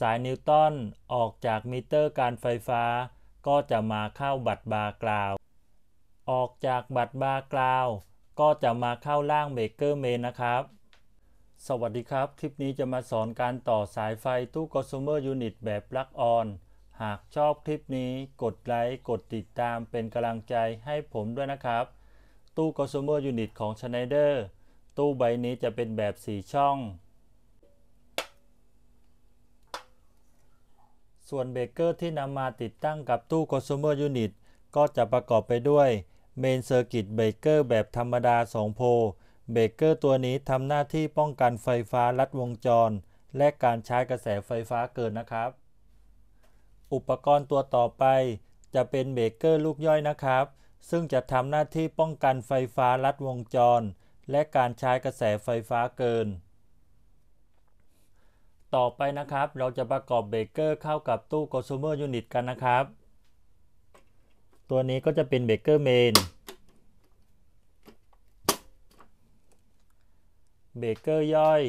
สายนิวตันออกจากมิเตอร์การไฟฟ้า ก็จะมาเข้าบัตรบาร์กราว ออกจากบัตรบาร์กราว ก็จะมาเข้าล่างเบเกอร์เมนนะครับ สวัสดีครับ คลิปนี้จะมาสอนการต่อสายไฟตู้คอน s u m e r unit แบบลักออน หากชอบคลิปนี้กดไลค์ กดติดตามเป็นกำลังใจให้ผมด้วยนะครับ ตู้คอน s u m e r unit ของ Schneider ตู้ใบนี้จะเป็นแบบ 4 ช่องส่วนเบรกเกอร์ที่นำมาติดตั้งกับตู้ซ o เ s u m e r unit ก็จะประกอบไปด้วยเมนเซอร์กิตเบรกเกอร์แบบธรรมดา2โพลเบรกเกอร์ตัวนี้ทำหน้าที่ป้องกันไฟฟ้าลัดวงจร และการใช้กระแสไฟฟ้าเกินนะครับ อุปกรณ์ตัวต่อไป จะเป็นเบรกเกอร์ลูกย่อยนะครับ ซึ่งจะทำหน้าที่ป้องกันไฟฟ้าลัดวงจร และการใช้กระแสไฟฟ้าเกินต่อไปนะครับ เราจะประกอบเบเกอร์เข้ากับตู้ consumer unit กันนะครับ ตัวนี้ก็จะเป็นเบเกอร์เมน เบเกอร์ย่อย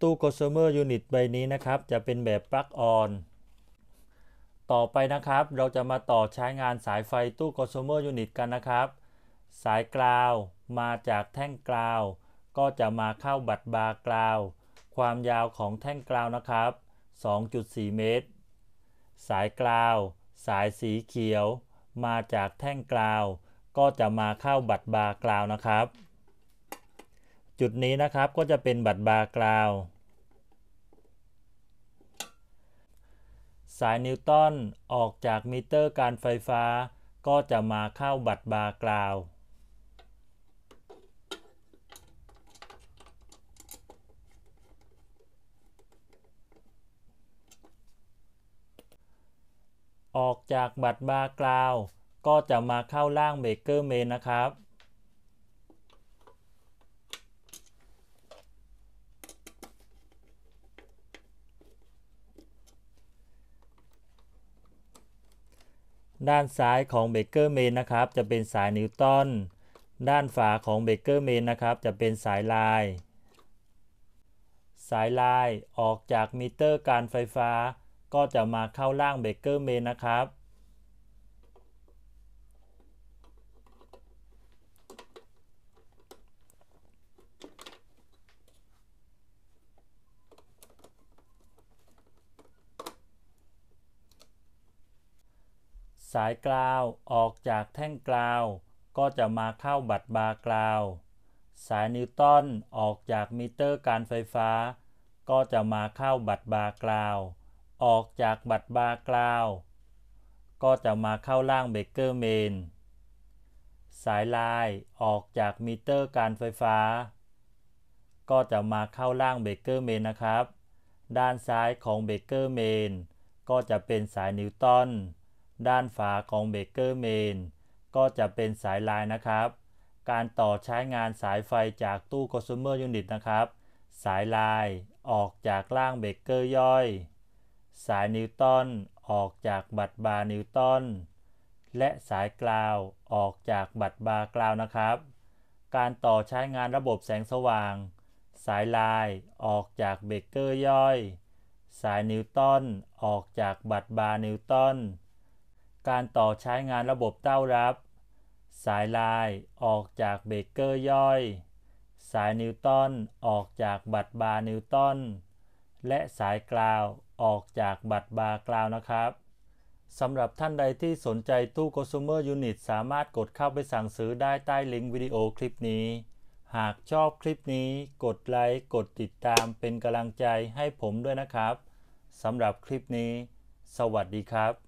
ตู้ consumer unit ใบนี้นะครับ จะเป็นแบบ plug on ต่อไปนะครับเราจะมาต่อใช้งานสายไฟตู้ consumer unit กันนะครับ สายกราวมาจากแท่งกราว ก็จะมาเข้าบัตรบาร์กราว ความยาวของแท่งกราวนะครับ 2.4 เมตร สายกราว สายสีเขียว มาจากแท่งกราว ก็จะมาเข้าบัตรบาร์กราวนะครับจุดนี้นะครับก็จะเป็นบัตรบาร์กราว สายนิวตันออกจากมิเตอร์ การไฟฟ้า ก็จะมาเข้าบัตรบาร์กราว ออกจากบัตรบาร์กราว ก็จะมาเข้าล่างเบรกเกอร์เมนนะครับด้านซ้ายของเบเกอร์เมนนะครับ จะเป็นสายนิวตัน ด้านฝาของเบเกอร์เมนนะครับ จะเป็นสายลาย สายลายออกจากมิเตอร์การไฟฟ้า ก็จะมาเข้าล่างเบเกอร์เมนนะครับสายกราวออกจากแท่งกราว ก็จะมาเข้าบัตรบาร์กราว สายนิวตันออกจากมิเตอร์ การไฟฟ้า ก็จะมาเข้าบัตรบาร์กราว ออกจากบัตรบาร์กราว ก็จะมาเข้าล่างเบเกอร์เมน สายลายออกจากมิเตอร์การไฟฟ้า ก็จะมาเข้าล่างเบเกอร์เมนนะครับ ด้านซ้ายของเบเกอร์เมนก็จะเป็นสายนิวตันด้านฝาของเบเกอร์เมนก็จะเป็นสายลายนะครับ การต่อใช้งานสายไฟจากตู้คอน s u m e r unit นะครับ สายลายออกจากล่างเบเกอร์ย่อย สายนิวตันออกจากบัตรบาร์นิวตันและสายกราวออกจากบัตรบาร์กราวนะครับ การต่อใช้งานระบบแสงสว่าง สายลายออกจากเบเกอร์ย่อย สายนิวตันออกจากบัตรบาร์นิวตันการต่อใช้งานระบบเต้ารับ สายลายออกจากเบเกอร์ย่อยสายนิวตันออกจากบัตรบาร์นิวตันและสายกราวออกจากบัตรบาร์กราวนะครับสำหรับท่านใดที่สนใจตู้ Consumer Unit สามารถกดเข้าไปสั่งซื้อได้ใต้ลิงก์วิดีโอคลิปนี้ หากชอบคลิปนี้กดไลค์ กดติดตามเป็นกำลังใจให้ผมด้วยนะครับสำหรับคลิปนี้ สวัสดีครับ